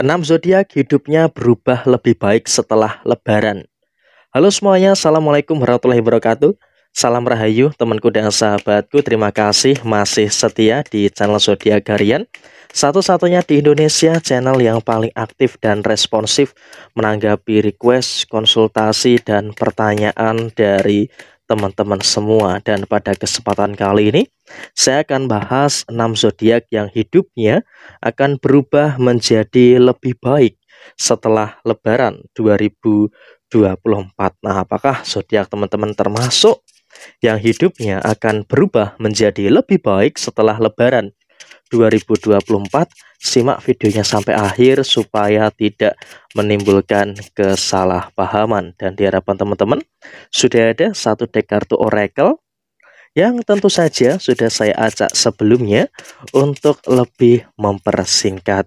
6 zodiak hidupnya berubah lebih baik setelah lebaran. Halo semuanya, Assalamualaikum warahmatullahi wabarakatuh. Salam Rahayu, temanku dan sahabatku. Terima kasih masih setia di channel Zodiak Harian. Satu-satunya di Indonesia channel yang paling aktif dan responsif menanggapi request, konsultasi, dan pertanyaan dari teman-teman semua dan pada kesempatan kali ini saya akan bahas 6 zodiak yang hidupnya akan berubah menjadi lebih baik setelah lebaran 2024. Nah, apakah zodiak teman-teman termasuk yang hidupnya akan berubah menjadi lebih baik setelah lebaran 2024. Simak videonya sampai akhir supaya tidak menimbulkan kesalahpahaman. Dan diharapkan teman-teman sudah ada satu deck kartu Oracle yang tentu saja sudah saya acak sebelumnya untuk lebih mempersingkat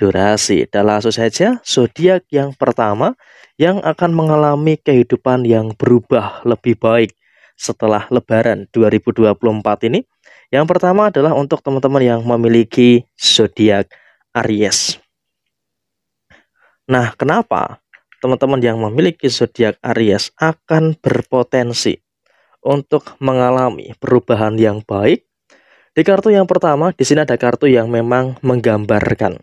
durasi. Dan langsung saja zodiak yang pertama yang akan mengalami kehidupan yang berubah lebih baik setelah Lebaran 2024 ini. Yang pertama adalah untuk teman-teman yang memiliki zodiak Aries. Nah, kenapa teman-teman yang memiliki zodiak Aries akan berpotensi untuk mengalami perubahan yang baik? Di kartu yang pertama, di sini ada kartu yang memang menggambarkan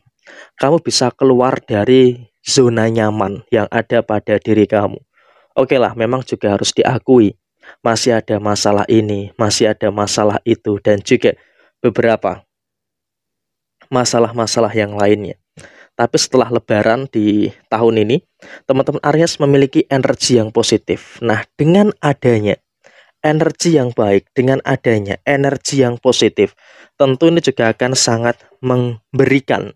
kamu bisa keluar dari zona nyaman yang ada pada diri kamu. Oke lah, memang juga harus diakui masih ada masalah ini, masih ada masalah itu, dan juga beberapa masalah-masalah yang lainnya. Tapi setelah lebaran di tahun ini, teman-teman Aries memiliki energi yang positif. Nah, dengan adanya energi yang baik, dengan adanya energi yang positif, tentu ini juga akan sangat memberikan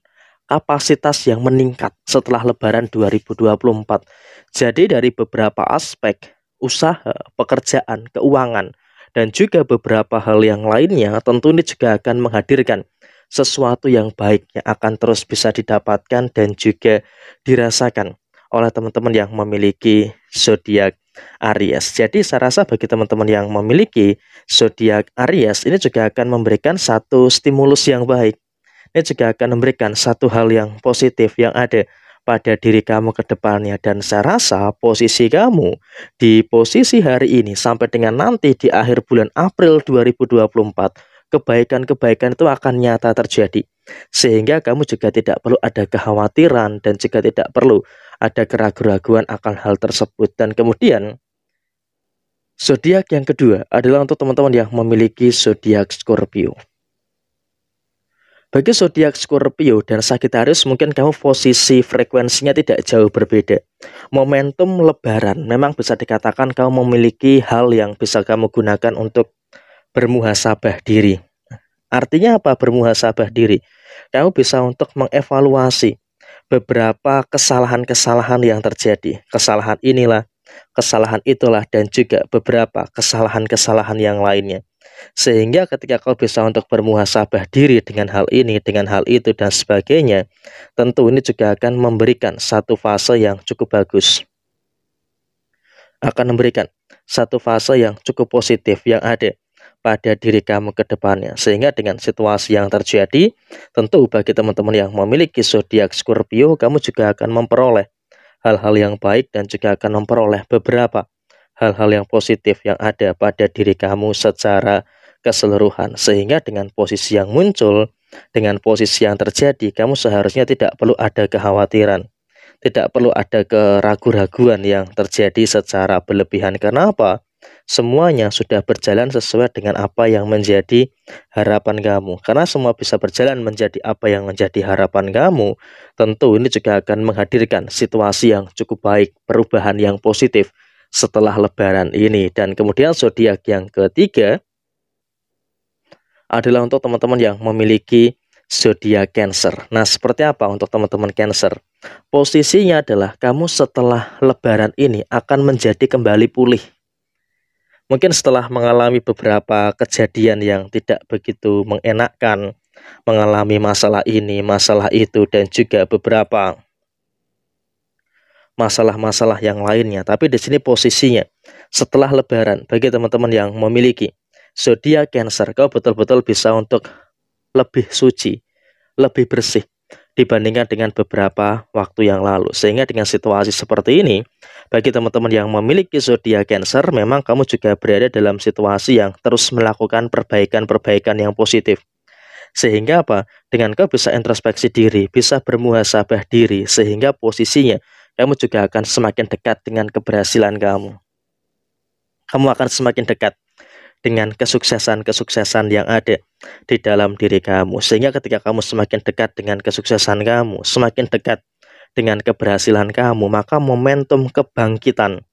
kapasitas yang meningkat setelah lebaran 2024. Jadi dari beberapa aspek, usaha, pekerjaan, keuangan, dan juga beberapa hal yang lainnya tentu ini juga akan menghadirkan sesuatu yang baik yang akan terus bisa didapatkan dan juga dirasakan oleh teman-teman yang memiliki zodiak Aries. Jadi saya rasa bagi teman-teman yang memiliki zodiak Aries ini juga akan memberikan satu stimulus yang baik. Ini juga akan memberikan satu hal yang positif yang ada pada diri kamu ke depannya dan saya rasa posisi kamu di posisi hari ini sampai dengan nanti di akhir bulan April 2024 kebaikan-kebaikan itu akan nyata terjadi sehingga kamu juga tidak perlu ada kekhawatiran dan juga tidak perlu ada keraguan keraguan akan hal tersebut dan kemudian zodiak yang kedua adalah untuk teman-teman yang memiliki zodiak Scorpio bagi zodiak Scorpio dan Sagittarius mungkin kamu posisi frekuensinya tidak jauh berbeda. Momentum lebaran memang bisa dikatakan kamu memiliki hal yang bisa kamu gunakan untuk bermuhasabah diri. Artinya apa bermuhasabah diri? Kamu bisa untuk mengevaluasi beberapa kesalahan-kesalahan yang terjadi. Kesalahan inilah, kesalahan itulah dan juga beberapa kesalahan-kesalahan yang lainnya. Sehingga ketika kau bisa untuk bermuhasabah diri dengan hal ini, dengan hal itu dan sebagainya, tentu ini juga akan memberikan satu fase yang cukup bagus. Akan memberikan satu fase yang cukup positif yang ada pada diri kamu ke depannya. Sehingga dengan situasi yang terjadi, tentu bagi teman-teman yang memiliki zodiak Scorpio, kamu juga akan memperoleh hal-hal yang baik dan juga akan memperoleh beberapa hal-hal yang positif yang ada pada diri kamu secara keseluruhan. Sehingga dengan posisi yang muncul, dengan posisi yang terjadi, kamu seharusnya tidak perlu ada kekhawatiran. Tidak perlu ada keraguan-raguan yang terjadi secara berlebihan. Kenapa? Semuanya sudah berjalan sesuai dengan apa yang menjadi harapan kamu. Karena semua bisa berjalan menjadi apa yang menjadi harapan kamu, tentu ini juga akan menghadirkan situasi yang cukup baik, perubahan yang positif setelah lebaran ini. Dan kemudian zodiak yang ketiga adalah untuk teman-teman yang memiliki zodiak Cancer. Nah, seperti apa untuk teman-teman Cancer? Posisinya adalah kamu setelah lebaran ini akan menjadi kembali pulih. Mungkin setelah mengalami beberapa kejadian yang tidak begitu mengenakan, mengalami masalah ini, masalah itu, dan juga beberapa masalah-masalah yang lainnya. Tapi di sini posisinya setelah lebaran bagi teman-teman yang memiliki zodiak Cancer, kau betul-betul bisa untuk lebih suci, lebih bersih dibandingkan dengan beberapa waktu yang lalu. Sehingga dengan situasi seperti ini, bagi teman-teman yang memiliki zodiak Cancer, memang kamu juga berada dalam situasi yang terus melakukan perbaikan-perbaikan yang positif. Sehingga apa? Dengan kau bisa introspeksi diri, bisa bermuhasabah diri, sehingga posisinya kamu juga akan semakin dekat dengan keberhasilan kamu. Kamu akan semakin dekat dengan kesuksesan-kesuksesan yang ada di dalam diri kamu. Sehingga ketika kamu semakin dekat dengan kesuksesan kamu, semakin dekat dengan keberhasilan kamu, maka momentum kebangkitan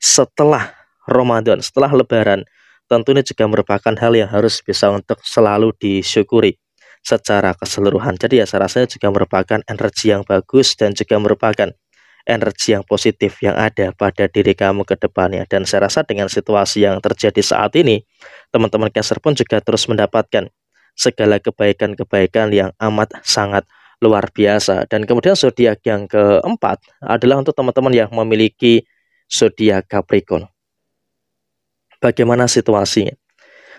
setelah Ramadan, setelah lebaran, tentunya juga merupakan hal yang harus bisa untuk selalu disyukuri secara keseluruhan. Jadi ya saya rasa juga merupakan energi yang bagus dan juga merupakan energi yang positif yang ada pada diri kamu ke depannya. Dan saya rasa dengan situasi yang terjadi saat ini, teman-teman Cancer pun juga terus mendapatkan segala kebaikan-kebaikan yang amat sangat luar biasa. Dan kemudian zodiak yang keempat adalah untuk teman-teman yang memiliki zodiak Capricorn. Bagaimana situasinya?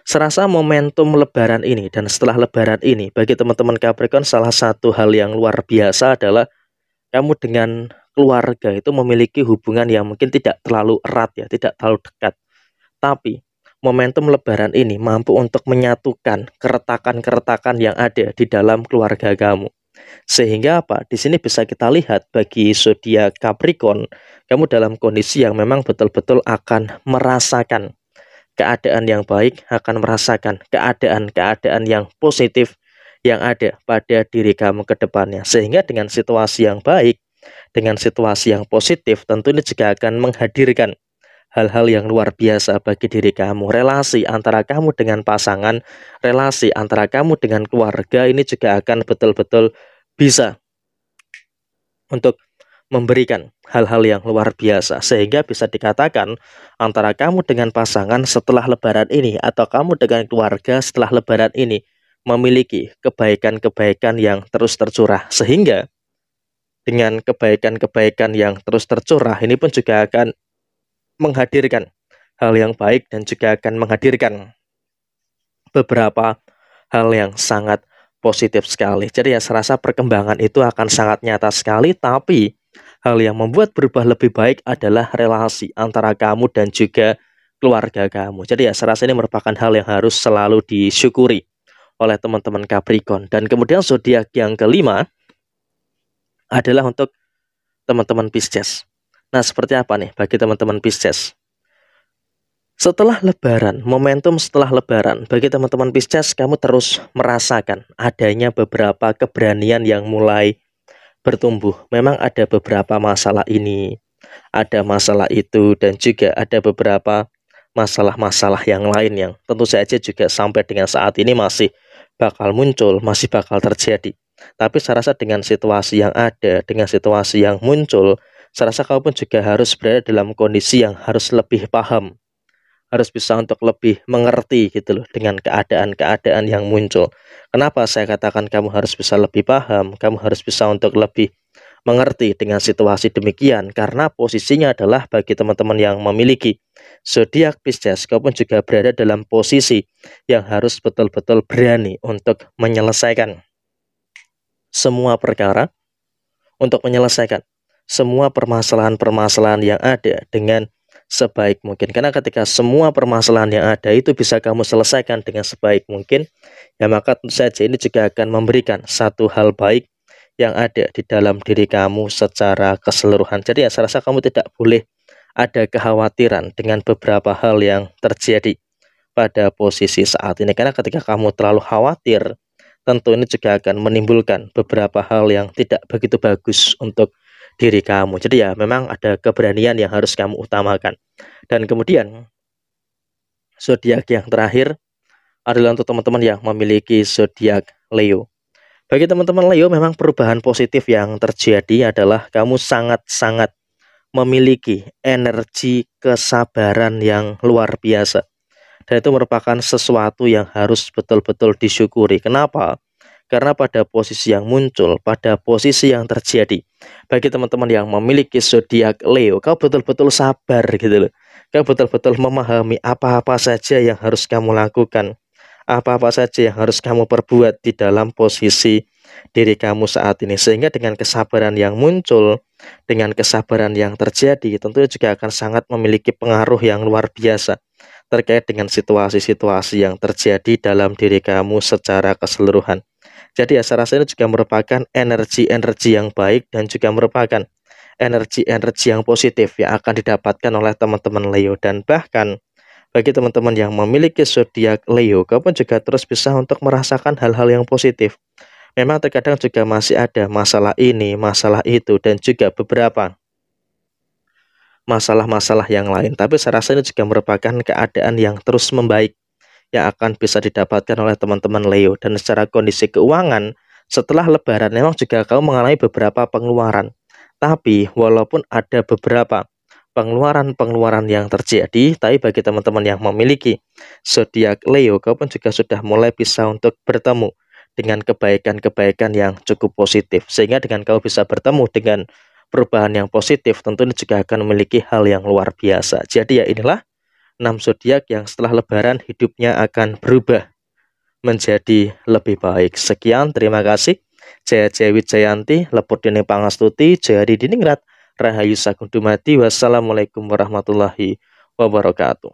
Serasa momentum lebaran ini dan setelah lebaran ini bagi teman-teman Capricorn salah satu hal yang luar biasa adalah kamu dengan keluarga itu memiliki hubungan yang mungkin tidak terlalu erat ya, tidak terlalu dekat. Tapi momentum lebaran ini mampu untuk menyatukan keretakan-keretakan yang ada di dalam keluarga kamu. Sehingga apa? Di sini bisa kita lihat bagi zodiak Capricorn, kamu dalam kondisi yang memang betul-betul akan merasakan keadaan yang baik, akan merasakan keadaan-keadaan yang positif yang ada pada diri kamu ke depannya. Sehingga dengan situasi yang baik, dengan situasi yang positif, tentu ini juga akan menghadirkan hal-hal yang luar biasa bagi diri kamu. Relasi antara kamu dengan pasangan, relasi antara kamu dengan keluarga ini juga akan betul-betul bisa untuk memberikan hal-hal yang luar biasa sehingga bisa dikatakan antara kamu dengan pasangan setelah lebaran ini atau kamu dengan keluarga setelah lebaran ini memiliki kebaikan-kebaikan yang terus tercurah sehingga dengan kebaikan-kebaikan yang terus tercurah ini pun juga akan menghadirkan hal yang baik dan juga akan menghadirkan beberapa hal yang sangat positif sekali. Jadi ya serasa perkembangan itu akan sangat nyata sekali tapi hal yang membuat berubah lebih baik adalah relasi antara kamu dan juga keluarga kamu. Jadi ya serasa ini merupakan hal yang harus selalu disyukuri oleh teman-teman Capricorn. Dan kemudian zodiak yang kelima adalah untuk teman-teman Pisces. Nah, seperti apa nih bagi teman-teman Pisces? Setelah lebaran, momentum setelah lebaran, bagi teman-teman Pisces kamu terus merasakan adanya beberapa keberanian yang mulai bertumbuh. Memang ada beberapa masalah ini, ada masalah itu dan juga ada beberapa masalah-masalah yang lain yang tentu saja juga sampai dengan saat ini masih bakal muncul, masih bakal terjadi. Tapi saya rasa dengan situasi yang ada, dengan situasi yang muncul, saya rasa kamu pun juga harus berada dalam kondisi yang harus lebih paham. Harus bisa untuk lebih mengerti gitu loh dengan keadaan-keadaan yang muncul. Kenapa saya katakan kamu harus bisa lebih paham, kamu harus bisa untuk lebih mengerti dengan situasi demikian karena posisinya adalah bagi teman-teman yang memiliki zodiak Pisces, kamu pun juga berada dalam posisi yang harus betul-betul berani untuk menyelesaikan semua perkara untuk menyelesaikan semua permasalahan-permasalahan yang ada dengan sebaik mungkin. Karena ketika semua permasalahan yang ada itu bisa kamu selesaikan dengan sebaik mungkin, ya maka tentu saja ini juga akan memberikan satu hal baik yang ada di dalam diri kamu secara keseluruhan. Jadi ya saya rasa kamu tidak boleh ada kekhawatiran dengan beberapa hal yang terjadi pada posisi saat ini. Karena ketika kamu terlalu khawatir, tentu ini juga akan menimbulkan beberapa hal yang tidak begitu bagus untuk diri kamu. Jadi ya memang ada keberanian yang harus kamu utamakan. Dan kemudian zodiak yang terakhir adalah untuk teman-teman yang memiliki zodiak Leo. Bagi teman-teman Leo memang perubahan positif yang terjadi adalah kamu sangat-sangat memiliki energi kesabaran yang luar biasa. Dan itu merupakan sesuatu yang harus betul-betul disyukuri. Kenapa? Karena pada posisi yang muncul, pada posisi yang terjadi, bagi teman-teman yang memiliki zodiak Leo, kau betul-betul sabar gitu loh. Kau betul-betul memahami apa-apa saja yang harus kamu lakukan, apa-apa saja yang harus kamu perbuat di dalam posisi diri kamu saat ini. Sehingga dengan kesabaran yang muncul, dengan kesabaran yang terjadi, tentunya juga akan sangat memiliki pengaruh yang luar biasa terkait dengan situasi-situasi yang terjadi dalam diri kamu secara keseluruhan. Jadi ya, ini juga merupakan energi-energi yang baik dan juga merupakan energi-energi yang positif yang akan didapatkan oleh teman-teman Leo dan bahkan bagi teman-teman yang memiliki zodiak Leo, kamu juga terus bisa untuk merasakan hal-hal yang positif. Memang terkadang juga masih ada masalah ini, masalah itu, dan juga beberapa masalah-masalah yang lain. Tapi saya rasa ini juga merupakan keadaan yang terus membaik yang akan bisa didapatkan oleh teman-teman Leo. Dan secara kondisi keuangan, setelah lebaran memang juga kamu mengalami beberapa pengeluaran. Tapi walaupun ada beberapa pengeluaran-pengeluaran yang terjadi, tapi bagi teman-teman yang memiliki zodiak Leo, kau pun juga sudah mulai bisa untuk bertemu dengan kebaikan-kebaikan yang cukup positif. Sehingga dengan kau bisa bertemu dengan perubahan yang positif tentu ini juga akan memiliki hal yang luar biasa. Jadi ya inilah 6 zodiak yang setelah lebaran hidupnya akan berubah menjadi lebih baik. Sekian, terima kasih. Jaya Jaya Wijayanti, Lepur Dini Pangastuti, Jayadi Diningrat, Rahayu Sagundumati, wassalamualaikum warahmatullahi wabarakatuh.